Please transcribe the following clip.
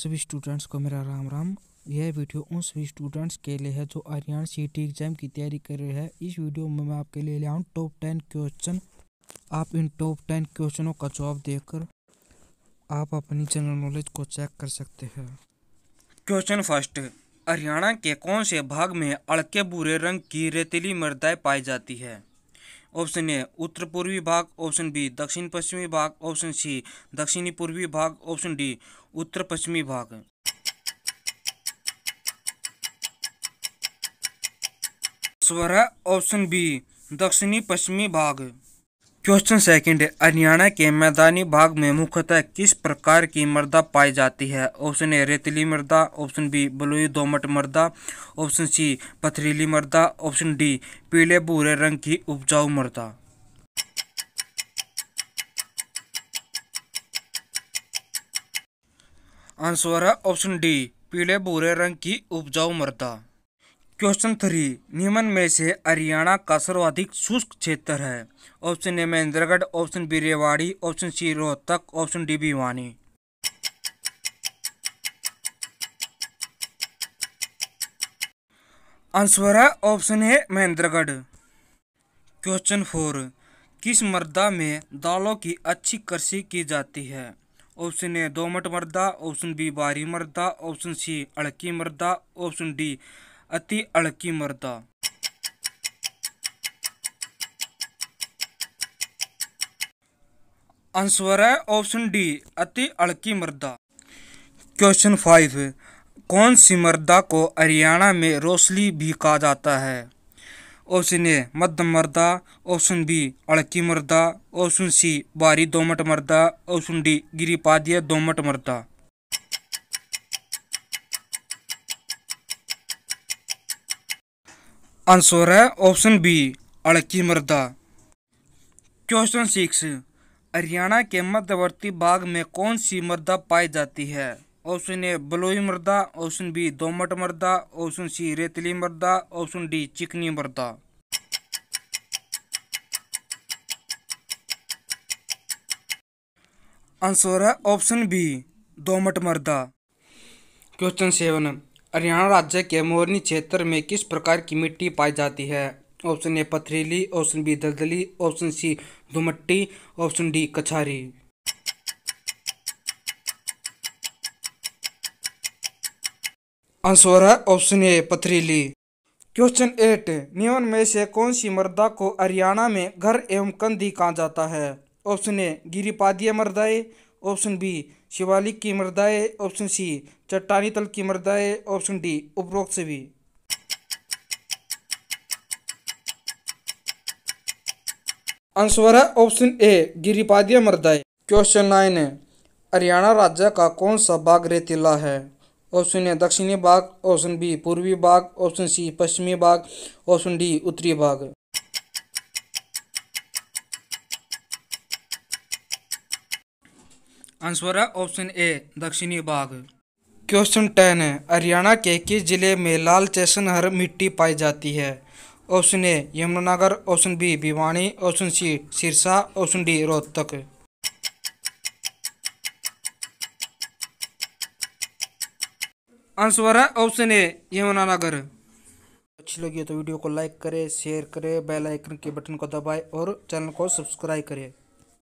सभी स्टूडेंट्स को मेरा राम राम यह वीडियो उन सभी स्टूडेंट्स के लिए है जो हरियाणा सी टी एग्जाम की तैयारी कर रहे हैं इस वीडियो में मैं आपके लिए ले आऊँ टॉप टेन क्वेश्चन आप इन टॉप टेन क्वेश्चनों का जवाब देकर आप अपनी जनरल नॉलेज को चेक कर सकते हैं क्वेश्चन फर्स्ट हरियाणा के कौन से भाग में अड़के बुरे रंग की रेतीली मृदाएँ पाई जाती है ऑप्शन ए उत्तर पूर्वी भाग ऑप्शन बी दक्षिण पश्चिमी भाग ऑप्शन सी दक्षिणी पूर्वी भाग ऑप्शन डी उत्तर पश्चिमी भाग स्वर ऑप्शन बी दक्षिणी पश्चिमी भाग क्वेश्चन सेकंड है हरियाणा के मैदानी भाग में मुख्यतः किस प्रकार की मृदा पाई जाती है ऑप्शन ए रेतीली मृदा ऑप्शन बी बलुई दोमट मृदा ऑप्शन सी पथरीली मृदा ऑप्शन डी पीले भूरे रंग की उपजाऊ मृदा आंसर है ऑप्शन डी पीले भूरे रंग की उपजाऊ मृदा क्वेश्चन थ्री निम्न में से हरियाणा का सर्वाधिक शुष्क क्षेत्र है option A Mahendragarh option B Rewari option C Rohtak option D Bhiwani answer है option A Mahendragarh question four किस मृदा में दालों की अच्छी कृषि की जाती है ऑप्शन ए दोमट मृदा ऑप्शन बी बारी मृदा ऑप्शन सी अड़की मृदा ऑप्शन डी अति अड़की मरदा आंसर है ऑप्शन डी अति अड़की मरदा क्वेश्चन फाइव कौन सी मर्दा को हरियाणा में रोसली भी कहा जाता है ऑप्शन ए मध्यम मर्दा ऑप्शन बी अड़की मर्दा ऑप्शन सी बारी दोमट मर्दा ऑप्शन डी गिरिपादिया दोमट मर्दा आंसर है ऑप्शन बी अड़की मृदा क्वेश्चन सिक्स हरियाणा के मध्यवर्ती भाग में कौन सी मृदा पाई जाती है ऑप्शन ए बलोई मृदा ऑप्शन बी दोमट मृदा ऑप्शन सी रेतली मृदा ऑप्शन डी चिकनी मृदा आंसर है ऑप्शन बी दोमट मृदा क्वेश्चन सेवन हरियाणा राज्य के मोरनी क्षेत्र में किस प्रकार की मिट्टी पाई जाती है ऑप्शन ए पथरीली ऑप्शन बी दलदली ऑप्शन सी धुमट्टी ऑप्शन डी कछारी आंसर है ऑप्शन ए पथरीली क्वेश्चन एट नियम में से कौन सी मर्दा को हरियाणा में घर एवं कंधी कहा जाता है ऑप्शन ए गिरिपादीय मृदाएं ऑप्शन बी शिवालिक की मृदाएँ ऑप्शन सी चट्टानी तल की मृदाएँ ऑप्शन डी उपरोक्त भी आंसर है ऑप्शन ए गिरिपादीय मृदाएँ क्वेश्चन नाइन है हरियाणा राज्य का कौन सा बाघ रेतीला है ऑप्शन ए दक्षिणी बाघ ऑप्शन बी पूर्वी बाघ ऑप्शन सी पश्चिमी बाघ ऑप्शन डी उत्तरी बाघ आंसर है ऑप्शन ए दक्षिणी बाघ क्वेश्चन टेन हरियाणा के किस जिले में लाल हर मिट्टी पाई जाती है option A Yamunanagar option B Bhiwani option C Sirsa option D Rohtak answer है ऑप्शन ए यमुनानगर अच्छी लगी तो वीडियो को लाइक करें शेयर करें बेल आइकन के बटन को दबाएं और चैनल को सब्सक्राइब करें